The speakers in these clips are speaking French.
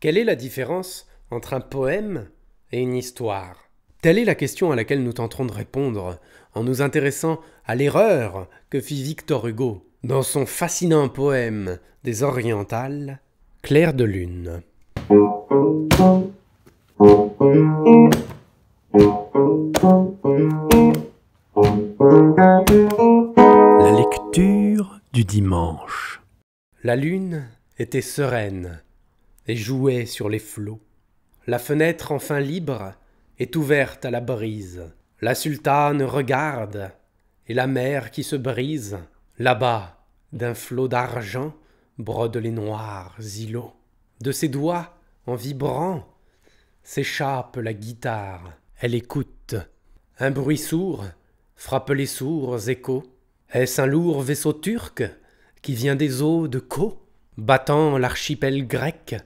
Quelle est la différence entre un poème et une histoire Telle est la question à laquelle nous tenterons de répondre en nous intéressant à l'erreur que fit Victor Hugo dans son fascinant poème des Orientales, Clair de lune. La lecture du dimanche. La lune était sereine et jouait sur les flots. La fenêtre enfin libre est ouverte à la brise. La sultane regarde, et la mer qui se brise, là-bas, d'un flot d'argent, brode les noirs îlots. De ses doigts, en vibrant, s'échappe la guitare. Elle écoute. Un bruit sourd frappe les sourds échos. Est-ce un lourd vaisseau turc qui vient des eaux de Caux battant l'archipel grec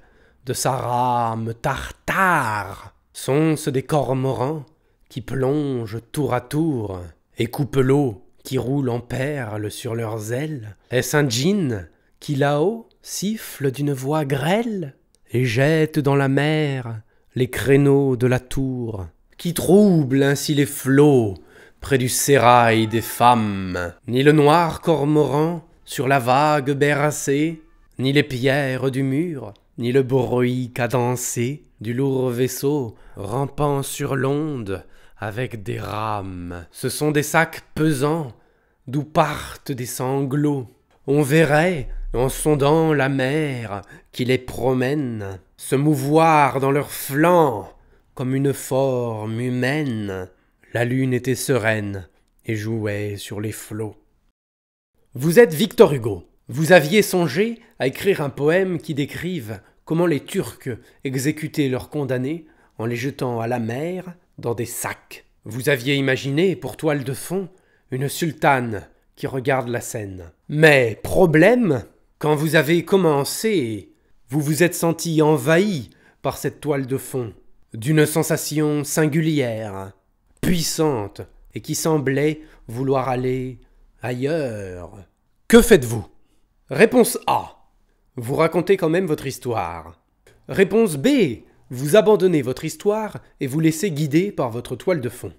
de sa rame tartare sont-ce des cormorans qui plongent tour à tour et coupent l'eau qui roule en perles sur leurs ailes Est-ce un djinn qui là-haut siffle d'une voix grêle et jette dans la mer les créneaux de la tour qui trouble ainsi les flots près du sérail des femmes Ni le noir cormoran sur la vague bercée, ni les pierres du mur ni le bruit cadencé du lourd vaisseau rampant sur l'onde avec des rames. Ce sont des sacs pesants d'où partent des sanglots. On verrait, en sondant la mer qui les promène, se mouvoir dans leurs flancs comme une forme humaine. La lune était sereine et jouait sur les flots. Vous êtes Victor Hugo. Vous aviez songé à écrire un poème qui décrive comment les Turcs exécutaient leurs condamnés en les jetant à la mer dans des sacs. Vous aviez imaginé, pour toile de fond, une sultane qui regarde la scène. Mais problème, quand vous avez commencé, vous vous êtes senti envahi par cette toile de fond, d'une sensation singulière, puissante, et qui semblait vouloir aller ailleurs. Que faites-vous Réponse A. Vous racontez quand même votre histoire. Réponse B. Vous abandonnez votre histoire et vous laissez guider par votre toile de fond.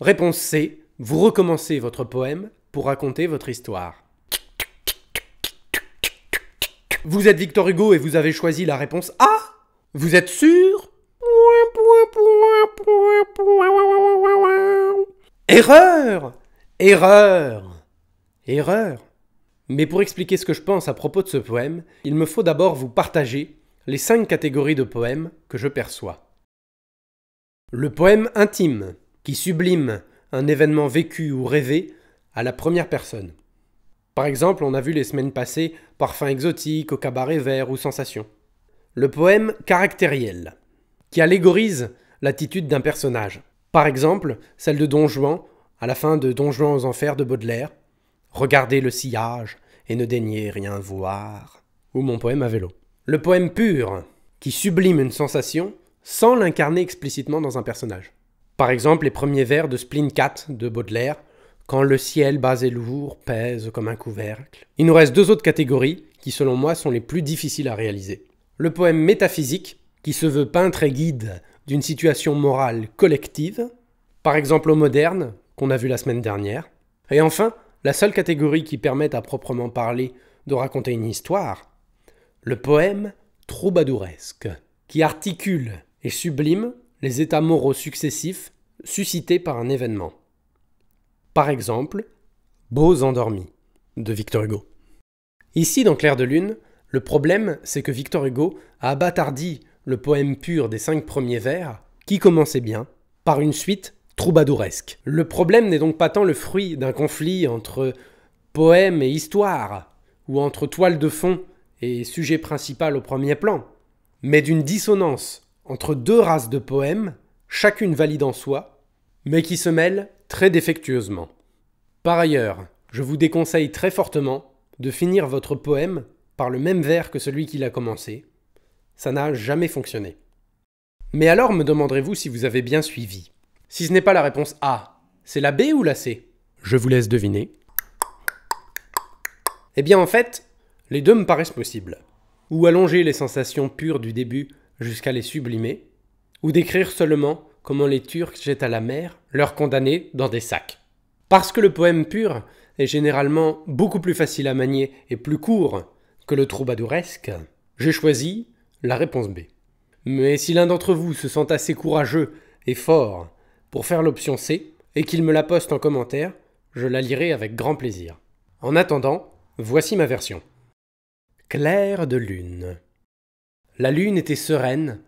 Réponse C. Vous recommencez votre poème pour raconter votre histoire. Vous êtes Victor Hugo et vous avez choisi la réponse A Vous êtes sûr Erreur Erreur Erreur mais pour expliquer ce que je pense à propos de ce poème, il me faut d'abord vous partager les cinq catégories de poèmes que je perçois. Le poème intime, qui sublime un événement vécu ou rêvé à la première personne. Par exemple, on a vu les semaines passées Parfums exotiques, au cabaret vert ou Sensation. Le poème caractériel, qui allégorise l'attitude d'un personnage. Par exemple, celle de Don Juan à la fin de Don Juan aux enfers de Baudelaire, Regardez le sillage et ne daignez rien voir. Ou mon poème à vélo. Le poème pur, qui sublime une sensation sans l'incarner explicitement dans un personnage. Par exemple, les premiers vers de Splin Cat de Baudelaire, quand le ciel bas et lourd pèse comme un couvercle. Il nous reste deux autres catégories qui, selon moi, sont les plus difficiles à réaliser. Le poème métaphysique, qui se veut peintre et guide d'une situation morale collective, par exemple au moderne, qu'on a vu la semaine dernière. Et enfin, la seule catégorie qui permette à proprement parler de raconter une histoire, le poème troubadouresque, qui articule et sublime les états moraux successifs suscités par un événement. Par exemple, Beaux endormis de Victor Hugo. Ici, dans Clair de Lune, le problème, c'est que Victor Hugo a abattardi le poème pur des cinq premiers vers, qui commençait bien, par une suite troubadouresque. Le problème n'est donc pas tant le fruit d'un conflit entre poème et histoire, ou entre toile de fond et sujet principal au premier plan, mais d'une dissonance entre deux races de poèmes, chacune valide en soi, mais qui se mêlent très défectueusement. Par ailleurs, je vous déconseille très fortement de finir votre poème par le même vers que celui qui l'a commencé. Ça n'a jamais fonctionné. Mais alors me demanderez-vous si vous avez bien suivi. Si ce n'est pas la réponse A, c'est la B ou la C Je vous laisse deviner. Eh bien en fait, les deux me paraissent possibles. Ou allonger les sensations pures du début jusqu'à les sublimer, ou décrire seulement comment les Turcs jettent à la mer leurs condamnés dans des sacs. Parce que le poème pur est généralement beaucoup plus facile à manier et plus court que le troubadouresque, j'ai choisi la réponse B. Mais si l'un d'entre vous se sent assez courageux et fort pour faire l'option C et qu'il me la poste en commentaire, je la lirai avec grand plaisir. En attendant, voici ma version. Clair de lune. La lune était sereine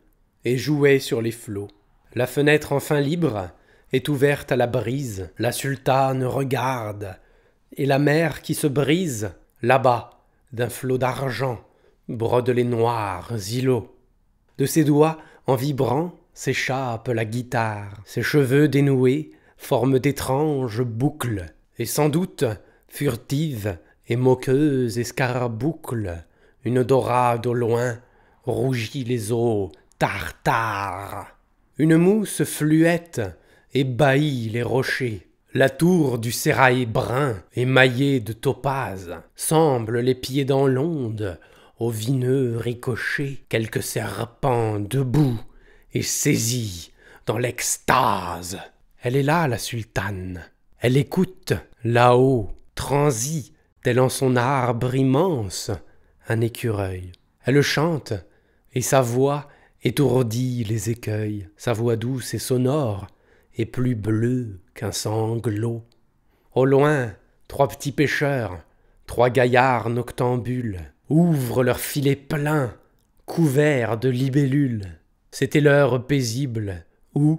et jouait sur les flots. La fenêtre enfin libre est ouverte à la brise. La sultane regarde et la mer qui se brise là-bas d'un flot d'argent brode les noirs îlots. De ses doigts, en vibrant, s'échappe la guitare. Ses cheveux dénoués forment d'étranges boucles, et sans doute, furtive et moqueuse escarboucle, une dorade au loin rougit les eaux tartare. Une mousse fluette ébahit les rochers. La tour du sérail brun, émaillée de topazes, semble les pieds dans l'onde, au vineux ricochet, quelques serpents debout saisie dans l'extase. Elle est là, la sultane. Elle écoute, là-haut, transie, tel en son arbre immense, un écureuil. Elle chante, et sa voix étourdit les écueils, sa voix douce et sonore, Et plus bleue qu'un sanglot. Au loin, trois petits pêcheurs, trois gaillards noctambules, ouvrent leurs filets pleins, couverts de libellules. C'était l'heure paisible où,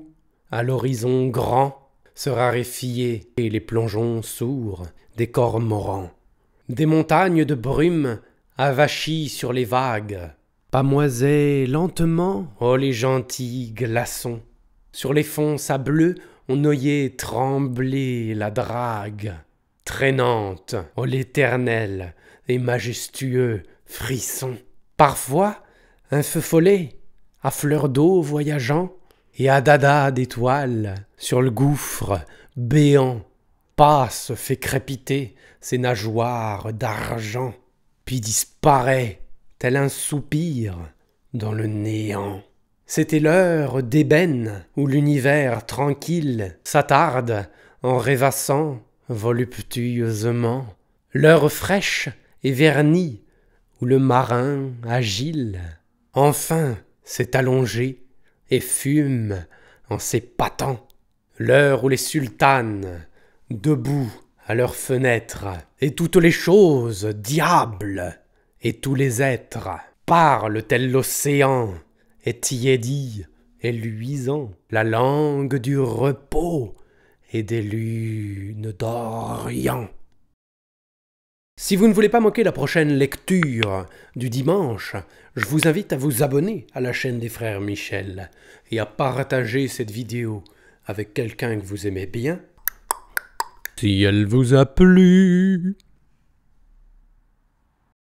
à l'horizon grand, se raréfiaient les plongeons sourds des cormorans, Des montagnes de brume avachies sur les vagues pamoisaient lentement, oh les gentils glaçons. Sur les fonds sableux, on oyait trembler la drague, traînante, oh l'éternel et majestueux frisson. Parfois, un feu follet à fleur d'eau voyageant, et à dada d'étoiles sur le gouffre béant, passe, fait crépiter ses nageoires d'argent, puis disparaît, tel un soupir, dans le néant. C'était l'heure d'ébène où l'univers tranquille s'attarde en rêvassant voluptueusement, l'heure fraîche et vernie où le marin agile, enfin, s'est allongé et fume en s'épatant. L'heure où les sultanes, debout à leurs fenêtres, et toutes les choses, diables, et tous les êtres, parlent tel l'océan, et et luisant, la langue du repos et des lunes d'Orient. Si vous ne voulez pas manquer la prochaine lecture du dimanche, je vous invite à vous abonner à la chaîne des frères Michel et à partager cette vidéo avec quelqu'un que vous aimez bien. Si elle vous a plu.